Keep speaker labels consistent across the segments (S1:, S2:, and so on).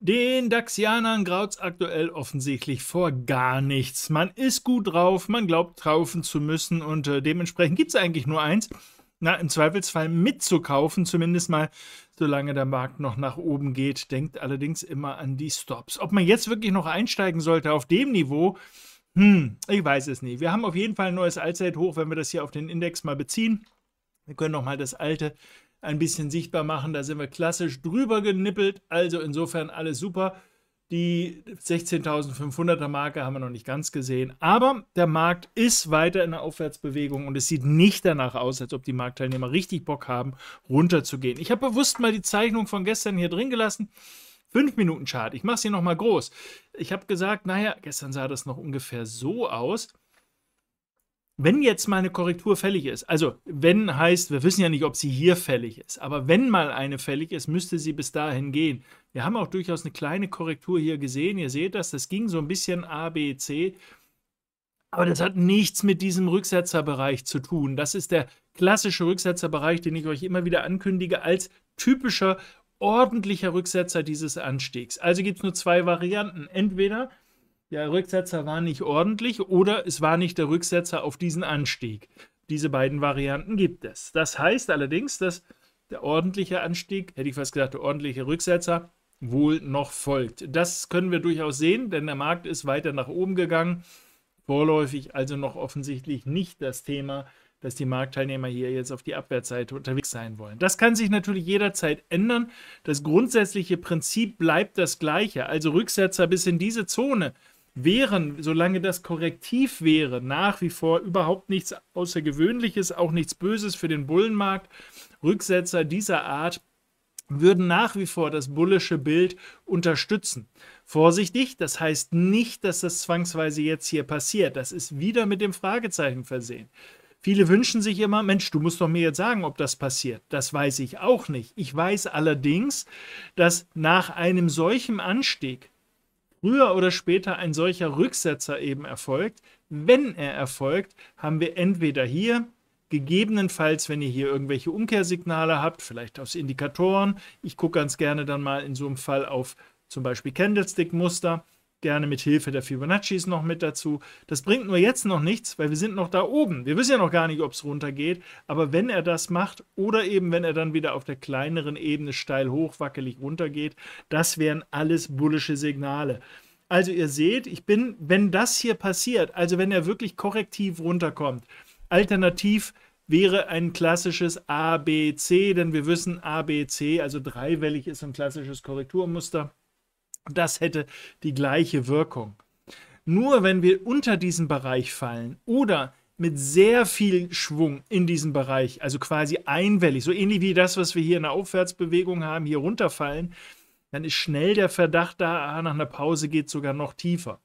S1: Den Daxianern graut's aktuell offensichtlich vor gar nichts. Man ist gut drauf, man glaubt kaufen zu müssen und äh, dementsprechend gibt's eigentlich nur eins. Na, im Zweifelsfall mitzukaufen, zumindest mal, solange der Markt noch nach oben geht. Denkt allerdings immer an die Stops. Ob man jetzt wirklich noch einsteigen sollte auf dem Niveau, hm, ich weiß es nicht. Wir haben auf jeden Fall ein neues Allzeithoch, wenn wir das hier auf den Index mal beziehen. Wir können nochmal das alte ein bisschen sichtbar machen. Da sind wir klassisch drüber genippelt. Also insofern alles super. Die 16.500er Marke haben wir noch nicht ganz gesehen. Aber der Markt ist weiter in der Aufwärtsbewegung und es sieht nicht danach aus, als ob die Marktteilnehmer richtig Bock haben, runterzugehen. Ich habe bewusst mal die Zeichnung von gestern hier drin gelassen. Fünf minuten chart Ich mache sie nochmal groß. Ich habe gesagt, naja, gestern sah das noch ungefähr so aus wenn jetzt mal eine Korrektur fällig ist, also wenn heißt, wir wissen ja nicht, ob sie hier fällig ist, aber wenn mal eine fällig ist, müsste sie bis dahin gehen. Wir haben auch durchaus eine kleine Korrektur hier gesehen. Ihr seht das, das ging so ein bisschen A, B, C. Aber das hat nichts mit diesem Rücksetzerbereich zu tun. Das ist der klassische Rücksetzerbereich, den ich euch immer wieder ankündige, als typischer ordentlicher Rücksetzer dieses Anstiegs. Also gibt es nur zwei Varianten. Entweder der Rücksetzer war nicht ordentlich oder es war nicht der Rücksetzer auf diesen Anstieg. Diese beiden Varianten gibt es. Das heißt allerdings, dass der ordentliche Anstieg, hätte ich fast gesagt, der ordentliche Rücksetzer wohl noch folgt. Das können wir durchaus sehen, denn der Markt ist weiter nach oben gegangen. Vorläufig also noch offensichtlich nicht das Thema, dass die Marktteilnehmer hier jetzt auf die Abwehrseite unterwegs sein wollen. Das kann sich natürlich jederzeit ändern. Das grundsätzliche Prinzip bleibt das gleiche. Also Rücksetzer bis in diese Zone wären, solange das korrektiv wäre, nach wie vor überhaupt nichts Außergewöhnliches, auch nichts Böses für den Bullenmarkt. Rücksetzer dieser Art würden nach wie vor das bullische Bild unterstützen. Vorsichtig, das heißt nicht, dass das zwangsweise jetzt hier passiert. Das ist wieder mit dem Fragezeichen versehen. Viele wünschen sich immer, Mensch, du musst doch mir jetzt sagen, ob das passiert. Das weiß ich auch nicht. Ich weiß allerdings, dass nach einem solchen Anstieg früher oder später ein solcher Rücksetzer eben erfolgt. Wenn er erfolgt, haben wir entweder hier gegebenenfalls, wenn ihr hier irgendwelche Umkehrsignale habt, vielleicht aus Indikatoren. Ich gucke ganz gerne dann mal in so einem Fall auf zum Beispiel Candlestick-Muster gerne mit Hilfe der Fibonaccis noch mit dazu. Das bringt nur jetzt noch nichts, weil wir sind noch da oben. Wir wissen ja noch gar nicht, ob es runtergeht, aber wenn er das macht oder eben wenn er dann wieder auf der kleineren Ebene steil hoch wackelig runtergeht, das wären alles bullische Signale. Also ihr seht, ich bin, wenn das hier passiert, also wenn er wirklich korrektiv runterkommt, alternativ wäre ein klassisches ABC, denn wir wissen ABC, also dreiwellig ist ein klassisches Korrekturmuster das hätte die gleiche Wirkung. Nur wenn wir unter diesen Bereich fallen oder mit sehr viel Schwung in diesem Bereich, also quasi einwellig, so ähnlich wie das, was wir hier in der Aufwärtsbewegung haben, hier runterfallen, dann ist schnell der Verdacht da, ah, nach einer Pause geht sogar noch tiefer.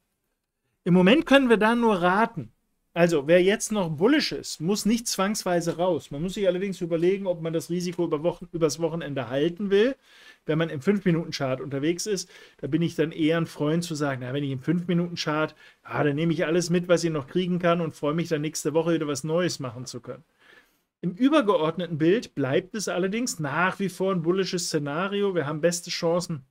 S1: Im Moment können wir da nur raten. Also, wer jetzt noch bullisch ist, muss nicht zwangsweise raus. Man muss sich allerdings überlegen, ob man das Risiko über Wochen, übers Wochenende halten will. Wenn man im 5-Minuten-Chart unterwegs ist, da bin ich dann eher ein Freund zu sagen, na, wenn ich im 5-Minuten-Chart, ja, dann nehme ich alles mit, was ich noch kriegen kann und freue mich dann nächste Woche wieder was Neues machen zu können. Im übergeordneten Bild bleibt es allerdings nach wie vor ein bullisches Szenario. Wir haben beste Chancen,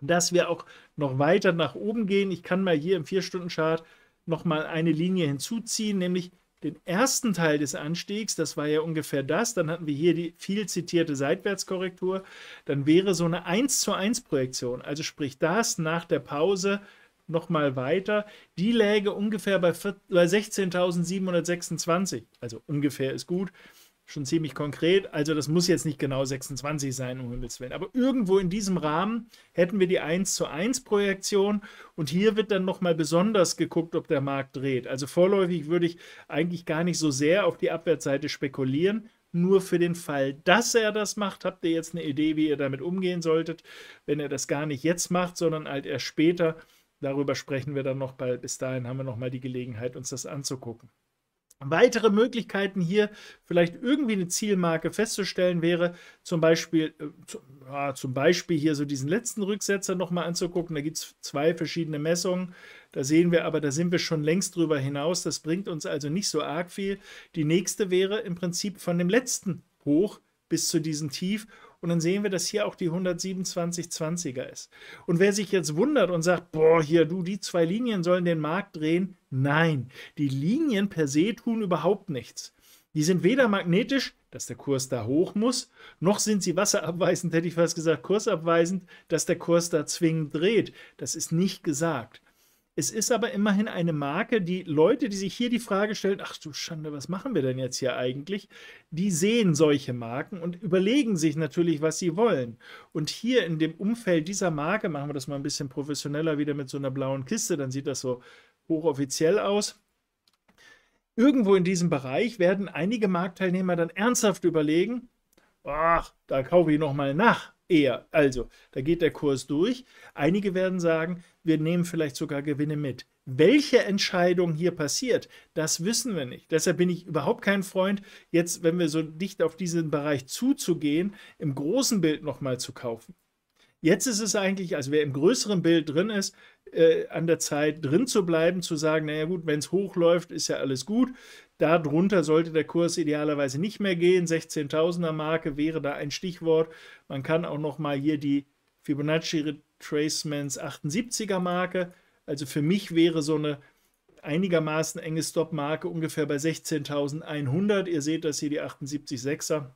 S1: dass wir auch noch weiter nach oben gehen. Ich kann mal hier im 4-Stunden-Chart nochmal eine Linie hinzuziehen, nämlich den ersten Teil des Anstiegs, das war ja ungefähr das, dann hatten wir hier die viel zitierte Seitwärtskorrektur, dann wäre so eine 1 zu 1 Projektion, also sprich das nach der Pause nochmal weiter, die läge ungefähr bei 16.726, also ungefähr ist gut schon ziemlich konkret. Also das muss jetzt nicht genau 26 sein, um Himmels Willen. Aber irgendwo in diesem Rahmen hätten wir die 1 zu 1 Projektion und hier wird dann nochmal besonders geguckt, ob der Markt dreht. Also vorläufig würde ich eigentlich gar nicht so sehr auf die Abwärtsseite spekulieren. Nur für den Fall, dass er das macht, habt ihr jetzt eine Idee, wie ihr damit umgehen solltet. Wenn er das gar nicht jetzt macht, sondern halt erst später, darüber sprechen wir dann noch, weil bis dahin haben wir nochmal die Gelegenheit, uns das anzugucken. Weitere Möglichkeiten hier vielleicht irgendwie eine Zielmarke festzustellen wäre zum Beispiel, äh, zum Beispiel hier so diesen letzten Rücksetzer nochmal anzugucken. Da gibt es zwei verschiedene Messungen. Da sehen wir aber, da sind wir schon längst drüber hinaus. Das bringt uns also nicht so arg viel. Die nächste wäre im Prinzip von dem letzten hoch bis zu diesem Tief und dann sehen wir, dass hier auch die 12720er ist. Und wer sich jetzt wundert und sagt, boah, hier, du, die zwei Linien sollen den Markt drehen. Nein, die Linien per se tun überhaupt nichts. Die sind weder magnetisch, dass der Kurs da hoch muss, noch sind sie wasserabweisend, hätte ich fast gesagt, kursabweisend, dass der Kurs da zwingend dreht. Das ist nicht gesagt. Es ist aber immerhin eine Marke, die Leute, die sich hier die Frage stellen, ach du Schande, was machen wir denn jetzt hier eigentlich? Die sehen solche Marken und überlegen sich natürlich, was sie wollen. Und hier in dem Umfeld dieser Marke machen wir das mal ein bisschen professioneller wieder mit so einer blauen Kiste, dann sieht das so hochoffiziell aus. Irgendwo in diesem Bereich werden einige Marktteilnehmer dann ernsthaft überlegen, ach, da kaufe ich nochmal nach eher. Also, da geht der Kurs durch. Einige werden sagen, wir nehmen vielleicht sogar Gewinne mit. Welche Entscheidung hier passiert, das wissen wir nicht. Deshalb bin ich überhaupt kein Freund, jetzt, wenn wir so dicht auf diesen Bereich zuzugehen, im großen Bild nochmal zu kaufen. Jetzt ist es eigentlich, also wer im größeren Bild drin ist, äh, an der Zeit drin zu bleiben, zu sagen, naja gut, wenn es hochläuft, ist ja alles gut. Darunter sollte der Kurs idealerweise nicht mehr gehen. 16.000er Marke wäre da ein Stichwort. Man kann auch noch mal hier die Fibonacci Retracements 78er Marke. Also für mich wäre so eine einigermaßen enge Stop-Marke ungefähr bei 16.100. Ihr seht das hier, die 78,6er.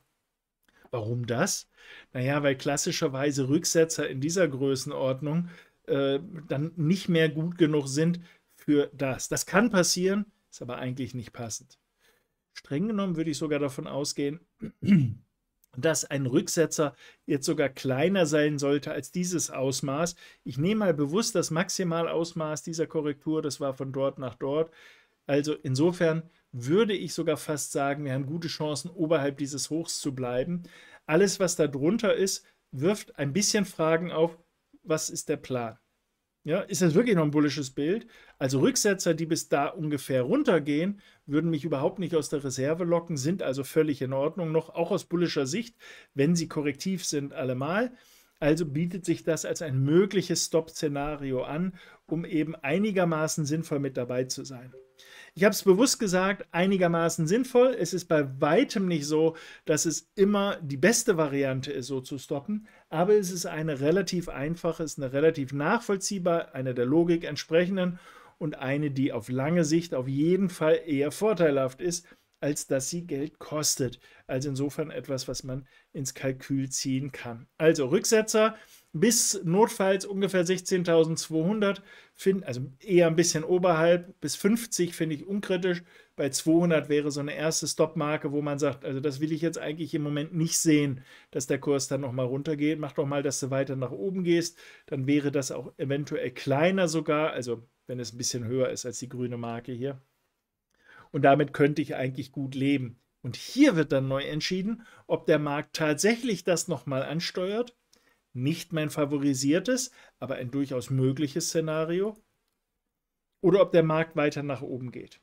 S1: Warum das? Naja, weil klassischerweise Rücksetzer in dieser Größenordnung äh, dann nicht mehr gut genug sind für das. Das kann passieren, ist aber eigentlich nicht passend. Streng genommen würde ich sogar davon ausgehen, dass ein Rücksetzer jetzt sogar kleiner sein sollte als dieses Ausmaß. Ich nehme mal bewusst das Maximalausmaß dieser Korrektur, das war von dort nach dort. Also insofern würde ich sogar fast sagen, wir haben gute Chancen, oberhalb dieses Hochs zu bleiben. Alles, was da drunter ist, wirft ein bisschen Fragen auf, was ist der Plan? Ja, ist das wirklich noch ein bullisches Bild? Also Rücksetzer, die bis da ungefähr runtergehen, würden mich überhaupt nicht aus der Reserve locken, sind also völlig in Ordnung noch, auch aus bullischer Sicht, wenn sie korrektiv sind allemal. Also bietet sich das als ein mögliches Stop-Szenario an, um eben einigermaßen sinnvoll mit dabei zu sein. Ich habe es bewusst gesagt, einigermaßen sinnvoll. Es ist bei weitem nicht so, dass es immer die beste Variante ist, so zu stoppen, aber es ist eine relativ einfache, es ist eine relativ nachvollziehbar, einer der Logik entsprechenden und eine, die auf lange Sicht auf jeden Fall eher vorteilhaft ist, als dass sie Geld kostet. Also insofern etwas, was man ins Kalkül ziehen kann. Also Rücksetzer bis notfalls ungefähr 16.200, also eher ein bisschen oberhalb, bis 50 finde ich unkritisch. Bei 200 wäre so eine erste Stop-Marke, wo man sagt, also das will ich jetzt eigentlich im Moment nicht sehen, dass der Kurs dann nochmal runtergeht. Mach doch mal, dass du weiter nach oben gehst. Dann wäre das auch eventuell kleiner sogar, also wenn es ein bisschen höher ist als die grüne Marke hier. Und damit könnte ich eigentlich gut leben. Und hier wird dann neu entschieden, ob der Markt tatsächlich das nochmal ansteuert nicht mein favorisiertes, aber ein durchaus mögliches Szenario, oder ob der Markt weiter nach oben geht.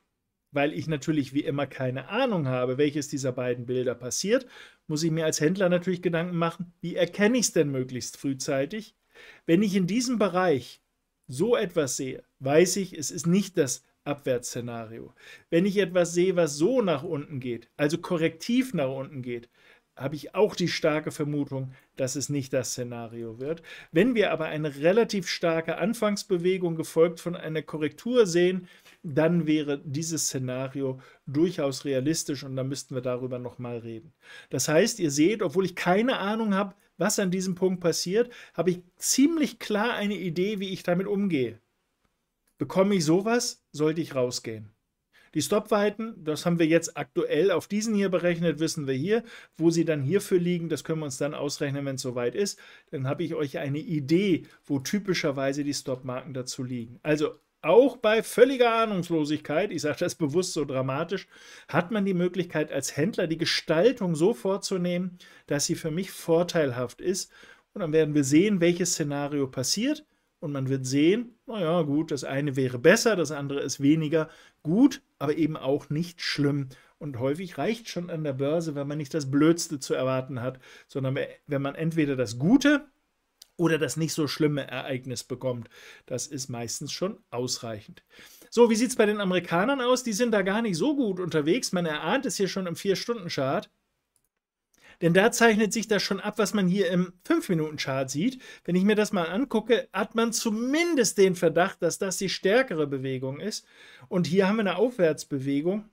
S1: Weil ich natürlich wie immer keine Ahnung habe, welches dieser beiden Bilder passiert, muss ich mir als Händler natürlich Gedanken machen, wie erkenne ich es denn möglichst frühzeitig? Wenn ich in diesem Bereich so etwas sehe, weiß ich, es ist nicht das Abwärtsszenario. Wenn ich etwas sehe, was so nach unten geht, also korrektiv nach unten geht, habe ich auch die starke Vermutung, dass es nicht das Szenario wird. Wenn wir aber eine relativ starke Anfangsbewegung gefolgt von einer Korrektur sehen, dann wäre dieses Szenario durchaus realistisch und dann müssten wir darüber nochmal reden. Das heißt, ihr seht, obwohl ich keine Ahnung habe, was an diesem Punkt passiert, habe ich ziemlich klar eine Idee, wie ich damit umgehe. Bekomme ich sowas, sollte ich rausgehen. Die Stopweiten, das haben wir jetzt aktuell auf diesen hier berechnet, wissen wir hier. Wo sie dann hierfür liegen, das können wir uns dann ausrechnen, wenn es soweit ist. Dann habe ich euch eine Idee, wo typischerweise die Stopmarken dazu liegen. Also auch bei völliger Ahnungslosigkeit, ich sage das bewusst so dramatisch, hat man die Möglichkeit als Händler die Gestaltung so vorzunehmen, dass sie für mich vorteilhaft ist. Und dann werden wir sehen, welches Szenario passiert und man wird sehen, naja, gut, das eine wäre besser, das andere ist weniger gut, aber eben auch nicht schlimm. Und häufig reicht schon an der Börse, wenn man nicht das Blödste zu erwarten hat, sondern wenn man entweder das Gute oder das nicht so schlimme Ereignis bekommt. Das ist meistens schon ausreichend. So, wie sieht es bei den Amerikanern aus? Die sind da gar nicht so gut unterwegs. Man erahnt es hier schon im Vier-Stunden-Chart. Denn da zeichnet sich das schon ab, was man hier im 5-Minuten-Chart sieht. Wenn ich mir das mal angucke, hat man zumindest den Verdacht, dass das die stärkere Bewegung ist. Und hier haben wir eine Aufwärtsbewegung.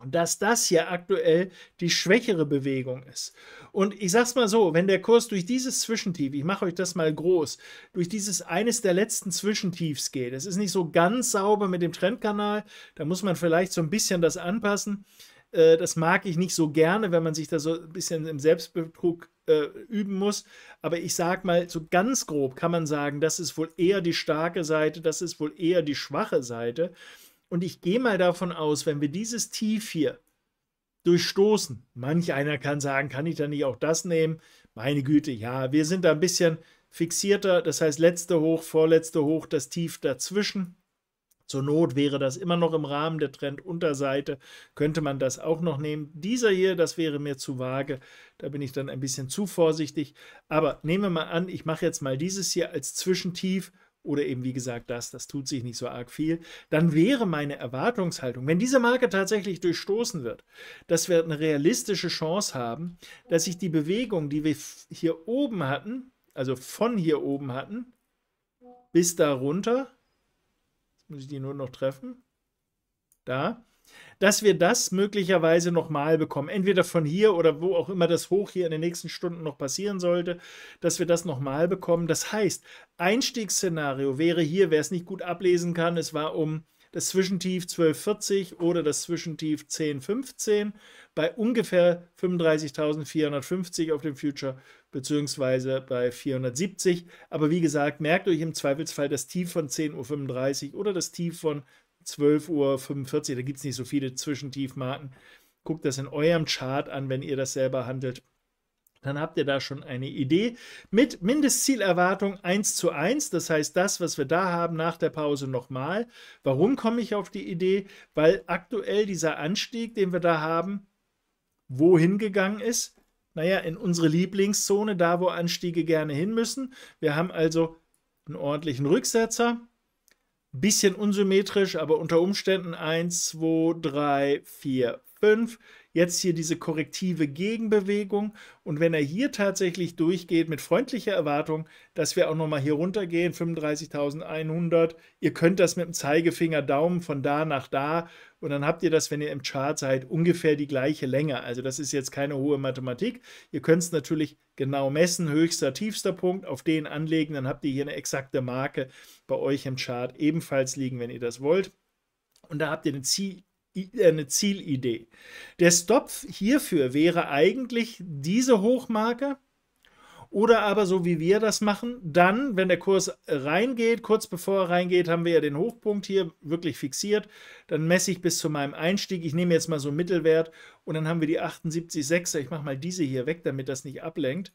S1: Und dass das hier aktuell die schwächere Bewegung ist. Und ich sag's mal so, wenn der Kurs durch dieses Zwischentief, ich mache euch das mal groß, durch dieses eines der letzten Zwischentiefs geht, es ist nicht so ganz sauber mit dem Trendkanal, da muss man vielleicht so ein bisschen das anpassen, äh, das mag ich nicht so gerne, wenn man sich da so ein bisschen im Selbstbetrug äh, üben muss. Aber ich sage mal, so ganz grob kann man sagen, das ist wohl eher die starke Seite, das ist wohl eher die schwache Seite. Und ich gehe mal davon aus, wenn wir dieses Tief hier durchstoßen, manch einer kann sagen, kann ich da nicht auch das nehmen? Meine Güte, ja, wir sind da ein bisschen fixierter, das heißt letzte Hoch, vorletzte Hoch, das Tief dazwischen. Zur Not wäre das immer noch im Rahmen der Trendunterseite, könnte man das auch noch nehmen. Dieser hier, das wäre mir zu vage, da bin ich dann ein bisschen zu vorsichtig. Aber nehmen wir mal an, ich mache jetzt mal dieses hier als Zwischentief oder eben wie gesagt das, das tut sich nicht so arg viel, dann wäre meine Erwartungshaltung, wenn diese Marke tatsächlich durchstoßen wird, dass wir eine realistische Chance haben, dass sich die Bewegung, die wir hier oben hatten, also von hier oben hatten, bis darunter, muss ich die nur noch treffen? Da. Dass wir das möglicherweise nochmal bekommen. Entweder von hier oder wo auch immer das hoch hier in den nächsten Stunden noch passieren sollte, dass wir das nochmal bekommen. Das heißt, Einstiegsszenario wäre hier, wer es nicht gut ablesen kann, es war um das Zwischentief 1240 oder das Zwischentief 1015 bei ungefähr 35.450 auf dem Future beziehungsweise bei 470. Aber wie gesagt, merkt euch im Zweifelsfall das Tief von 10.35 Uhr oder das Tief von 12.45 Uhr. Da gibt es nicht so viele Zwischentiefmarken. Guckt das in eurem Chart an, wenn ihr das selber handelt. Dann habt ihr da schon eine Idee. Mit Mindestzielerwartung 1 zu 1, das heißt das, was wir da haben nach der Pause nochmal. Warum komme ich auf die Idee? Weil aktuell dieser Anstieg, den wir da haben, wohin gegangen ist? naja, in unsere Lieblingszone, da wo Anstiege gerne hin müssen. Wir haben also einen ordentlichen Rücksetzer. Bisschen unsymmetrisch, aber unter Umständen 1, 2, 3, 4, 5 jetzt hier diese korrektive Gegenbewegung. Und wenn er hier tatsächlich durchgeht mit freundlicher Erwartung, dass wir auch nochmal hier runtergehen, 35.100, ihr könnt das mit dem Zeigefinger Daumen von da nach da und dann habt ihr das, wenn ihr im Chart seid, ungefähr die gleiche Länge. Also das ist jetzt keine hohe Mathematik. Ihr könnt es natürlich genau messen, höchster, tiefster Punkt, auf den anlegen, dann habt ihr hier eine exakte Marke bei euch im Chart ebenfalls liegen, wenn ihr das wollt. Und da habt ihr den eine Zielidee. Der Stopf hierfür wäre eigentlich diese Hochmarke oder aber so wie wir das machen, dann, wenn der Kurs reingeht, kurz bevor er reingeht, haben wir ja den Hochpunkt hier wirklich fixiert. Dann messe ich bis zu meinem Einstieg. Ich nehme jetzt mal so einen Mittelwert und dann haben wir die 78,6er. Ich mache mal diese hier weg, damit das nicht ablenkt.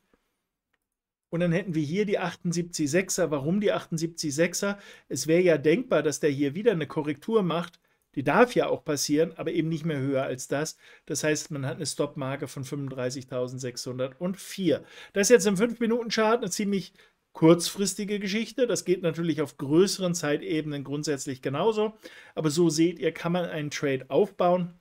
S1: Und dann hätten wir hier die 78,6er. Warum die 78,6er? Es wäre ja denkbar, dass der hier wieder eine Korrektur macht die darf ja auch passieren, aber eben nicht mehr höher als das. Das heißt, man hat eine Stop-Marke von 35.604. Das ist jetzt im 5-Minuten-Chart eine ziemlich kurzfristige Geschichte. Das geht natürlich auf größeren Zeitebenen grundsätzlich genauso. Aber so seht ihr, kann man einen Trade aufbauen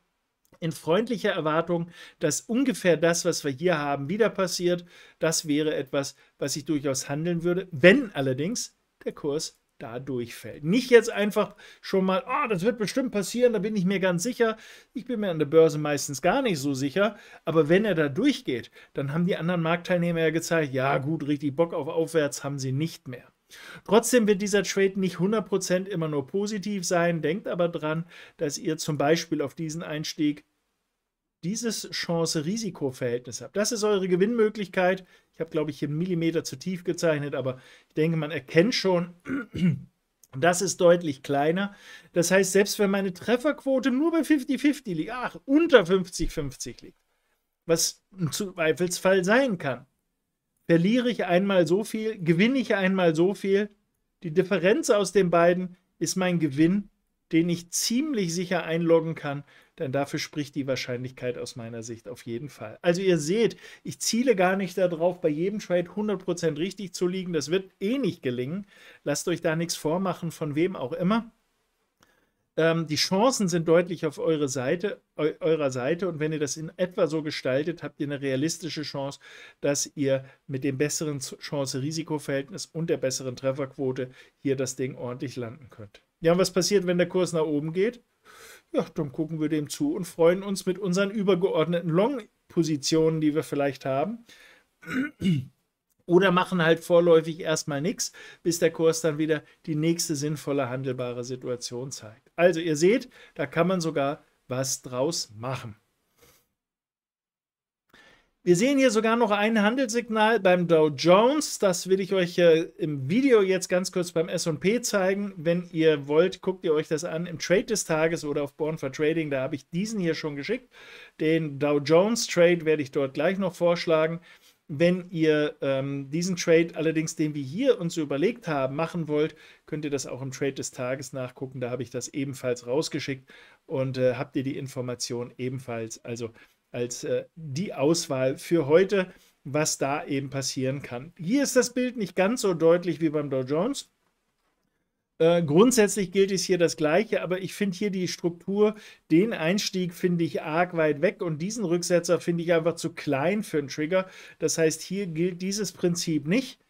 S1: in freundlicher Erwartung, dass ungefähr das, was wir hier haben, wieder passiert. Das wäre etwas, was ich durchaus handeln würde, wenn allerdings der Kurs da durchfällt. Nicht jetzt einfach schon mal, oh, das wird bestimmt passieren, da bin ich mir ganz sicher. Ich bin mir an der Börse meistens gar nicht so sicher, aber wenn er da durchgeht, dann haben die anderen Marktteilnehmer ja gezeigt, ja gut, richtig Bock auf aufwärts haben sie nicht mehr. Trotzdem wird dieser Trade nicht 100% immer nur positiv sein. Denkt aber dran, dass ihr zum Beispiel auf diesen Einstieg dieses Chance-Risiko-Verhältnis habt. Das ist eure Gewinnmöglichkeit. Ich habe, glaube ich, hier einen Millimeter zu tief gezeichnet, aber ich denke, man erkennt schon, das ist deutlich kleiner. Das heißt, selbst wenn meine Trefferquote nur bei 50-50 liegt, ach, unter 50-50 liegt, was im Zweifelsfall sein kann, verliere ich einmal so viel, gewinne ich einmal so viel. Die Differenz aus den beiden ist mein Gewinn, den ich ziemlich sicher einloggen kann, denn dafür spricht die Wahrscheinlichkeit aus meiner Sicht auf jeden Fall. Also ihr seht, ich ziele gar nicht darauf, bei jedem Trade 100% richtig zu liegen. Das wird eh nicht gelingen. Lasst euch da nichts vormachen, von wem auch immer. Ähm, die Chancen sind deutlich auf eure Seite, eu eurer Seite und wenn ihr das in etwa so gestaltet, habt ihr eine realistische Chance, dass ihr mit dem besseren Chance-Risiko-Verhältnis und der besseren Trefferquote hier das Ding ordentlich landen könnt. Ja, und was passiert, wenn der Kurs nach oben geht? ja, dann gucken wir dem zu und freuen uns mit unseren übergeordneten Long-Positionen, die wir vielleicht haben. Oder machen halt vorläufig erstmal nichts, bis der Kurs dann wieder die nächste sinnvolle handelbare Situation zeigt. Also ihr seht, da kann man sogar was draus machen. Wir sehen hier sogar noch ein Handelssignal beim Dow Jones. Das will ich euch äh, im Video jetzt ganz kurz beim S&P zeigen. Wenn ihr wollt, guckt ihr euch das an im Trade des Tages oder auf Born for Trading. Da habe ich diesen hier schon geschickt. Den Dow Jones Trade werde ich dort gleich noch vorschlagen. Wenn ihr ähm, diesen Trade allerdings, den wir hier uns überlegt haben, machen wollt, könnt ihr das auch im Trade des Tages nachgucken. Da habe ich das ebenfalls rausgeschickt und äh, habt ihr die Information ebenfalls. Also als äh, die Auswahl für heute, was da eben passieren kann. Hier ist das Bild nicht ganz so deutlich wie beim Dow Jones. Äh, grundsätzlich gilt es hier das Gleiche, aber ich finde hier die Struktur, den Einstieg finde ich arg weit weg und diesen Rücksetzer finde ich einfach zu klein für einen Trigger. Das heißt, hier gilt dieses Prinzip nicht.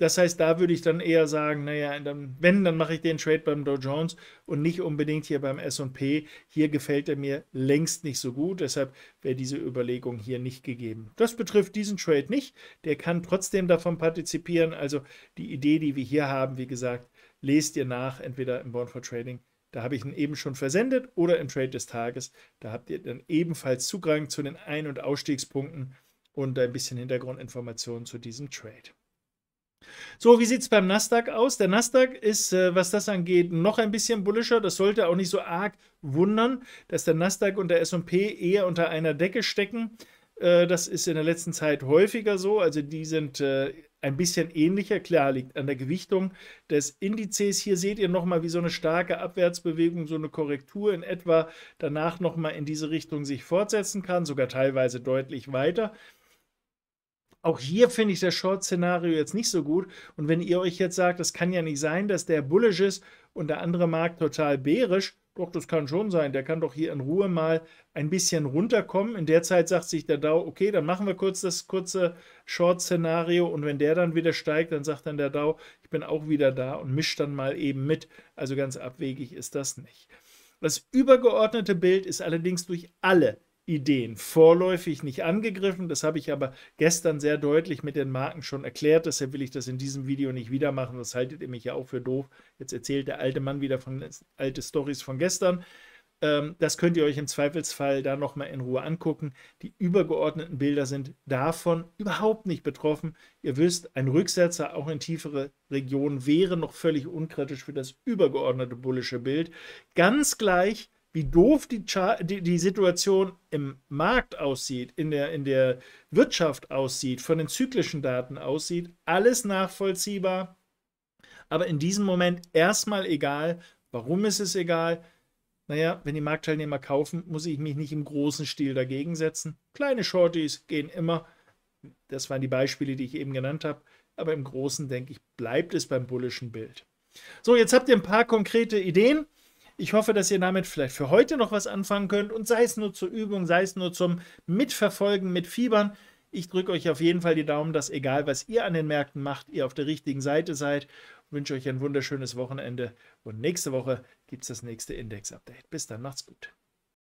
S1: Das heißt, da würde ich dann eher sagen, naja, dann, wenn, dann mache ich den Trade beim Dow Jones und nicht unbedingt hier beim SP. Hier gefällt er mir längst nicht so gut, deshalb wäre diese Überlegung hier nicht gegeben. Das betrifft diesen Trade nicht. Der kann trotzdem davon partizipieren. Also die Idee, die wir hier haben, wie gesagt, lest ihr nach, entweder im Born for Trading da habe ich ihn eben schon versendet oder im Trade des Tages. Da habt ihr dann ebenfalls Zugang zu den Ein- und Ausstiegspunkten und ein bisschen Hintergrundinformationen zu diesem Trade. So, wie sieht es beim Nasdaq aus? Der Nasdaq ist, äh, was das angeht, noch ein bisschen bullischer. Das sollte auch nicht so arg wundern, dass der Nasdaq und der SP eher unter einer Decke stecken. Äh, das ist in der letzten Zeit häufiger so. Also die sind äh, ein bisschen ähnlicher. Klar, liegt an der Gewichtung des Indizes. Hier seht ihr nochmal, wie so eine starke Abwärtsbewegung, so eine Korrektur in etwa danach nochmal in diese Richtung sich fortsetzen kann, sogar teilweise deutlich weiter auch hier finde ich das Short-Szenario jetzt nicht so gut. Und wenn ihr euch jetzt sagt, das kann ja nicht sein, dass der bullish ist und der andere Markt total bärisch, doch, das kann schon sein. Der kann doch hier in Ruhe mal ein bisschen runterkommen. In der Zeit sagt sich der DAO, okay, dann machen wir kurz das kurze Short-Szenario und wenn der dann wieder steigt, dann sagt dann der DAO, ich bin auch wieder da und mischt dann mal eben mit. Also ganz abwegig ist das nicht. Das übergeordnete Bild ist allerdings durch alle Ideen. Vorläufig nicht angegriffen, das habe ich aber gestern sehr deutlich mit den Marken schon erklärt, deshalb will ich das in diesem Video nicht wieder machen, das haltet ihr mich ja auch für doof. Jetzt erzählt der alte Mann wieder von alte Stories von gestern. Ähm, das könnt ihr euch im Zweifelsfall da nochmal in Ruhe angucken. Die übergeordneten Bilder sind davon überhaupt nicht betroffen. Ihr wisst, ein Rücksetzer auch in tiefere Regionen wäre noch völlig unkritisch für das übergeordnete bullische Bild. Ganz gleich, wie doof die, die, die, Situation im Markt aussieht, in der, in der Wirtschaft aussieht, von den zyklischen Daten aussieht, alles nachvollziehbar. Aber in diesem Moment erstmal egal. Warum ist es egal? Naja, wenn die Marktteilnehmer kaufen, muss ich mich nicht im großen Stil dagegen setzen. Kleine Shorties gehen immer. Das waren die Beispiele, die ich eben genannt habe. Aber im Großen, denke ich, bleibt es beim bullischen Bild. So, jetzt habt ihr ein paar konkrete Ideen. Ich hoffe, dass ihr damit vielleicht für heute noch was anfangen könnt und sei es nur zur Übung, sei es nur zum Mitverfolgen, mit Fiebern. Ich drücke euch auf jeden Fall die Daumen, dass egal, was ihr an den Märkten macht, ihr auf der richtigen Seite seid. Ich wünsche euch ein wunderschönes Wochenende und nächste Woche gibt es das nächste Index-Update. Bis dann, macht's gut.